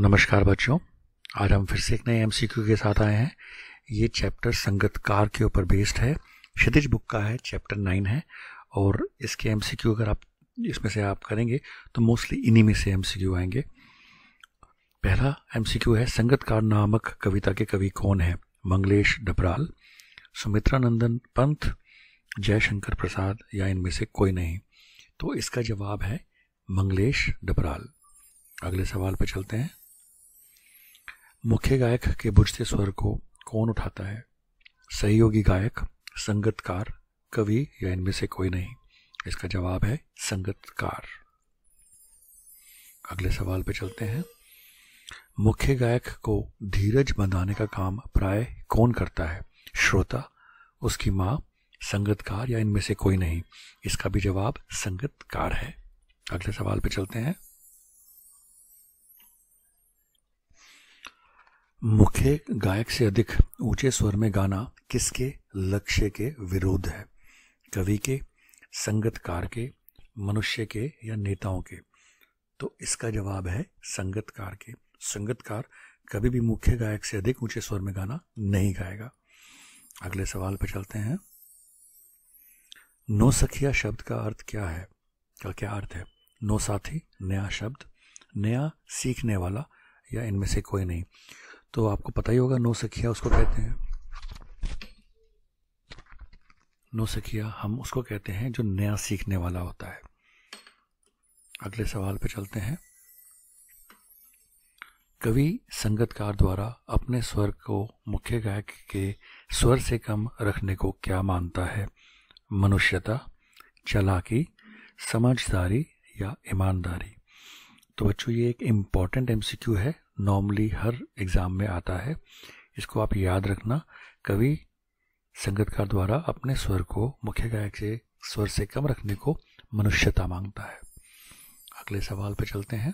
नमस्कार बच्चों आज हम फिर से एक नए एम के साथ आए हैं ये चैप्टर संगतकार के ऊपर बेस्ड है क्षितिज बुक का है चैप्टर नाइन है और इसके एम अगर आप इसमें से आप करेंगे तो मोस्टली इन्हीं में से एम आएंगे पहला एम है संगतकार नामक कविता के कवि कौन है मंगलेश डबराल सुमित्रानंदन पंथ जयशंकर प्रसाद या इनमें से कोई नहीं तो इसका जवाब है मंगलेश डबराल अगले सवाल पर चलते हैं मुख्य गायक के बुझते स्वर को कौन उठाता है सहयोगी गायक संगतकार कवि या इनमें से कोई नहीं इसका जवाब है संगतकार अगले सवाल पे चलते हैं मुख्य गायक को धीरज बंधाने का काम प्राय कौन करता है श्रोता उसकी माँ संगतकार या इनमें से कोई नहीं इसका भी जवाब संगतकार है अगले सवाल पे चलते हैं मुख्य गायक से अधिक ऊंचे स्वर में गाना किसके लक्ष्य के विरोध है कवि के संगतकार के मनुष्य के या नेताओं के तो इसका जवाब है संगतकार के संगतकार कभी भी मुख्य गायक से अधिक ऊंचे स्वर में गाना नहीं गाएगा अगले सवाल पर चलते हैं नो सखिया शब्द का अर्थ क्या है का क्या अर्थ है नो साथी नया शब्द नया सीखने वाला या इनमें से कोई नहीं तो आपको पता ही होगा नो सखिया उसको कहते हैं नो सखिया हम उसको कहते हैं जो नया सीखने वाला होता है अगले सवाल पे चलते हैं कवि संगतकार द्वारा अपने स्वर को मुख्य गायक के स्वर से कम रखने को क्या मानता है मनुष्यता चलाकी समझदारी या ईमानदारी तो बच्चों ये एक इम्पॉर्टेंट एमसीक्यू है नॉर्मली हर एग्ज़ाम में आता है इसको आप याद रखना कवि संगतकार द्वारा अपने स्वर को मुख्य गायक से स्वर से कम रखने को मनुष्यता मांगता है अगले सवाल पर चलते हैं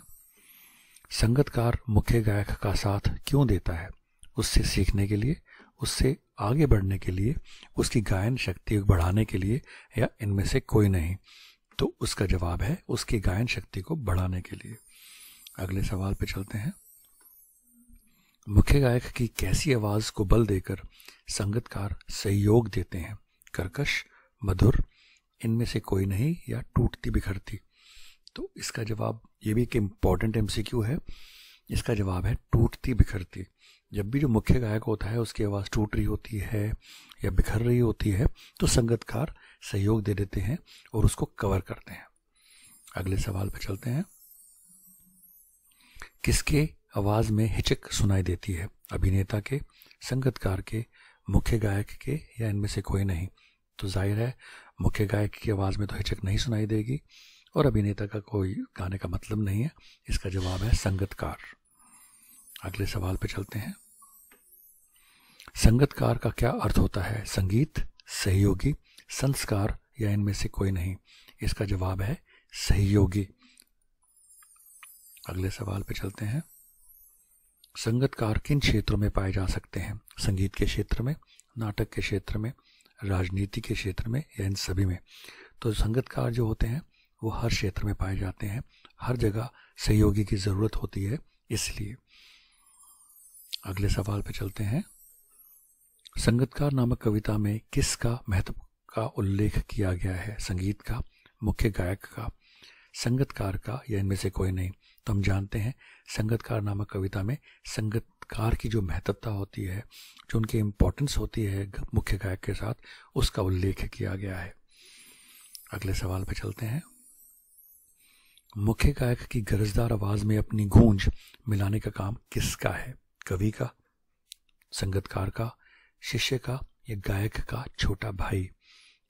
संगतकार मुख्य गायक का साथ क्यों देता है उससे सीखने के लिए उससे आगे बढ़ने के लिए उसकी गायन शक्ति बढ़ाने के लिए या इनमें से कोई नहीं तो उसका जवाब है उसकी गायन शक्ति को बढ़ाने के लिए अगले सवाल पे चलते हैं मुख्य गायक की कैसी आवाज़ को बल देकर संगतकार सहयोग देते हैं कर्कश मधुर इनमें से कोई नहीं या टूटती बिखरती तो इसका जवाब ये भी एक इम्पॉर्टेंट एम है इसका जवाब है टूटती बिखरती जब भी जो मुख्य गायक होता है उसकी आवाज़ टूट रही होती है या बिखर रही होती है तो संगतकार सहयोग दे देते हैं और उसको कवर करते हैं अगले सवाल पर चलते हैं किसके आवाज में हिचक सुनाई देती है अभिनेता के संगतकार के मुख्य गायक के या इनमें से कोई नहीं तो जाहिर है मुख्य गायक की आवाज़ में तो हिचक नहीं सुनाई देगी और अभिनेता का कोई गाने का मतलब नहीं है इसका जवाब है संगतकार अगले सवाल पे चलते हैं संगतकार का क्या अर्थ होता है संगीत सहयोगी संस्कार या इनमें से कोई नहीं इसका जवाब है सहयोगी अगले सवाल पर चलते हैं संगतकार किन क्षेत्रों में पाए जा सकते हैं संगीत के क्षेत्र में नाटक के क्षेत्र में राजनीति के क्षेत्र में या इन सभी में तो संगतकार जो होते हैं वो हर क्षेत्र में पाए जाते हैं हर जगह सहयोगी की ज़रूरत होती है इसलिए अगले सवाल पे चलते हैं संगतकार नामक कविता में किसका महत्व का उल्लेख किया गया है संगीत का मुख्य गायक का संगतकार का या इनमें से कोई नहीं तो हम जानते हैं संगतकार नामक कविता में संगतकार की जो महत्वता होती है जो उनकी इम्पोर्टेंस होती है मुख्य गायक के साथ उसका उल्लेख किया गया है अगले सवाल पर चलते हैं मुख्य गायक की गरजदार आवाज में अपनी गूंज मिलाने का काम किसका है कवि का संगतकार का शिष्य का या गायक का छोटा भाई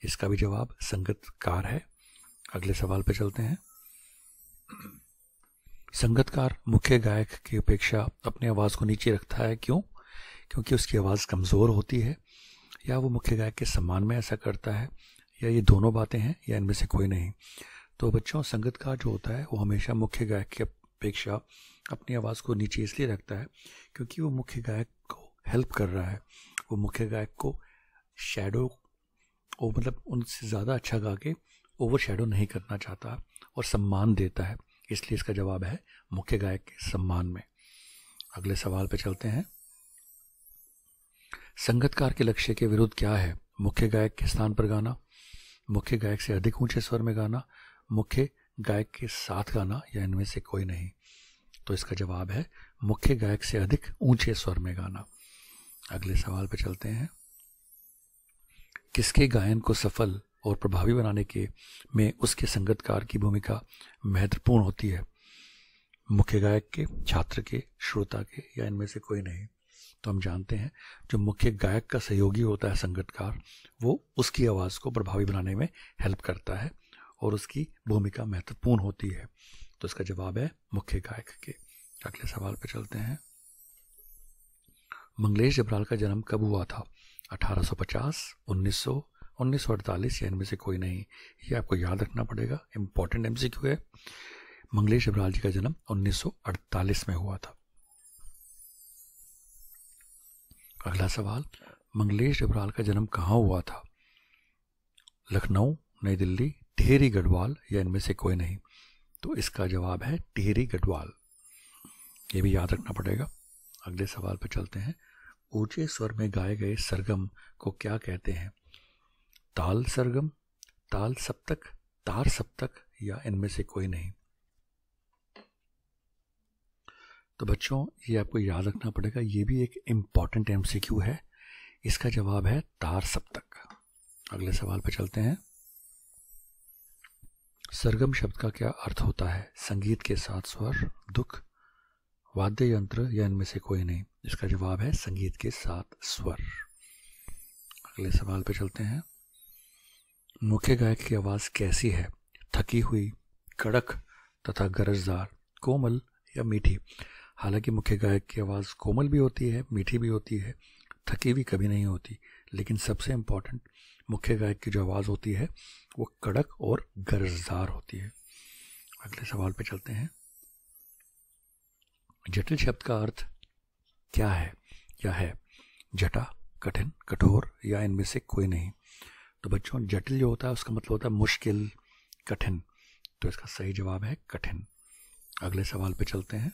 इसका भी जवाब संगतकार है अगले सवाल पर चलते हैं संगतकार मुख्य गायक की अपेक्षा अपनी आवाज़ को नीचे रखता है क्यों क्योंकि उसकी आवाज़ कमज़ोर होती है या वो मुख्य गायक के सम्मान में ऐसा करता है या ये दोनों बातें हैं या इनमें से कोई नहीं तो बच्चों संगतकार जो होता है वो हमेशा मुख्य गायक की अपेक्षा अपनी आवाज़ को नीचे इसलिए रखता है क्योंकि वो मुख्य गायक को हेल्प कर रहा है वो मुख्य गायक को शेडो वो मतलब उनसे ज़्यादा अच्छा गा के ओवर शेडो नहीं करना चाहता और सम्मान देता है इसलिए इसका जवाब है मुख्य गायक के सम्मान में अगले सवाल पे चलते हैं संगतकार के लक्ष्य के विरुद्ध क्या है मुख्य गायक के स्थान पर गाना मुख्य गायक से अधिक ऊंचे स्वर में गाना मुख्य गायक के साथ गाना या इनमें से कोई नहीं तो इसका जवाब है मुख्य गायक से अधिक ऊंचे स्वर में गाना अगले सवाल पर चलते हैं किसके गायन को सफल और प्रभावी बनाने के में उसके संगतकार की भूमिका महत्वपूर्ण होती है मुख्य गायक के छात्र के श्रोता के या इनमें से कोई नहीं तो हम जानते हैं जो मुख्य गायक का सहयोगी होता है संगतकार वो उसकी आवाज़ को प्रभावी बनाने में हेल्प करता है और उसकी भूमिका महत्वपूर्ण होती है तो इसका जवाब है मुख्य गायक के अगले सवाल पर चलते हैं मंगलेश जबराल का जन्म कब हुआ था 1850, 1900, उन्नीस सौ अड़तालीस या इनमें से कोई नहीं ये आपको याद रखना पड़ेगा इंपॉर्टेंट एम है मंगलेश अबराल जी का जन्म 1948 में हुआ था अगला सवाल मंगलेश डबराल का जन्म कहाँ हुआ था लखनऊ नई दिल्ली टेहरी गढ़वाल या इनमें से कोई नहीं तो इसका जवाब है टेहरी गढ़वाल ये भी याद रखना पड़ेगा अगले सवाल पर चलते हैं ऊंचे स्वर में गाए गए सरगम को क्या कहते हैं ताल सरगम ताल सप्तक तार सप्तक या इनमें से कोई नहीं तो बच्चों ये आपको याद रखना पड़ेगा ये भी एक इम्पॉर्टेंट क्यू है इसका जवाब है तार सप्तक अगले सवाल पर चलते हैं सरगम शब्द का क्या अर्थ होता है संगीत के साथ स्वर दुख वाद्य यंत्र या इनमें से कोई नहीं इसका जवाब है संगीत के साथ स्वर अगले सवाल पर चलते हैं मुख्य गायक की आवाज़ कैसी है थकी हुई कड़क तथा गरजदार कोमल या मीठी हालांकि मुख्य गायक की आवाज़ कोमल भी होती है मीठी भी होती है थकी भी कभी नहीं होती लेकिन सबसे इम्पॉर्टेंट मुख्य गायक की जो आवाज़ होती है वो कड़क और गरजदार होती है अगले सवाल पे चलते हैं जटिल शब्द का अर्थ क्या है या है जटा कठिन कठोर या इनमें से कोई नहीं तो बच्चों जटिल जो होता है उसका मतलब होता है मुश्किल कठिन तो इसका सही जवाब है कठिन अगले सवाल पे चलते हैं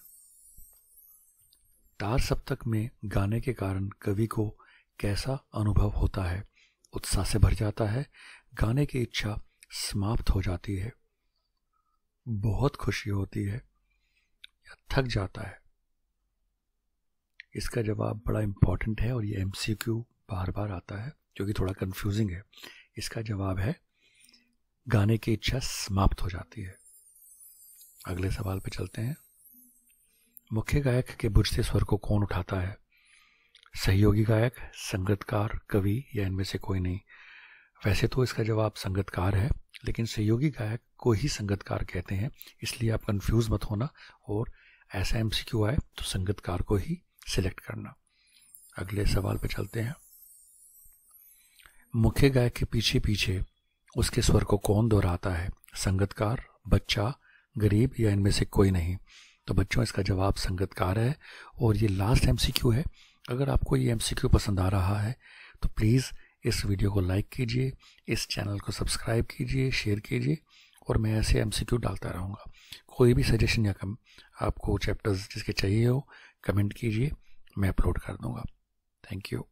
तार सप्तक में गाने के कारण कवि को कैसा अनुभव होता है उत्साह से भर जाता है गाने की इच्छा समाप्त हो जाती है बहुत खुशी होती है या थक जाता है इसका जवाब बड़ा इम्पॉर्टेंट है और ये एमसीक्यू बार बार आता है क्योंकि थोड़ा कंफ्यूजिंग है इसका जवाब है गाने की इच्छा समाप्त हो जाती है अगले सवाल पर चलते हैं मुख्य गायक के बुझते स्वर को कौन उठाता है सहयोगी गायक संगतकार कवि या इनमें से कोई नहीं वैसे तो इसका जवाब संगतकार है लेकिन सहयोगी गायक को ही संगतकार कहते हैं इसलिए आप कंफ्यूज मत होना और ऐसा एम आए तो संगतकार को ही सिलेक्ट करना अगले सवाल पर चलते हैं मुख्य गायक के पीछे पीछे उसके स्वर को कौन दोहराता है संगतकार बच्चा गरीब या इनमें से कोई नहीं तो बच्चों इसका जवाब संगतकार है और ये लास्ट एम है अगर आपको ये एम पसंद आ रहा है तो प्लीज़ इस वीडियो को लाइक कीजिए इस चैनल को सब्सक्राइब कीजिए शेयर कीजिए और मैं ऐसे एम डालता रहूँगा कोई भी सजेशन या कम आपको चैप्टर्स जिसके चाहिए हो कमेंट कीजिए मैं अपलोड कर दूँगा थैंक यू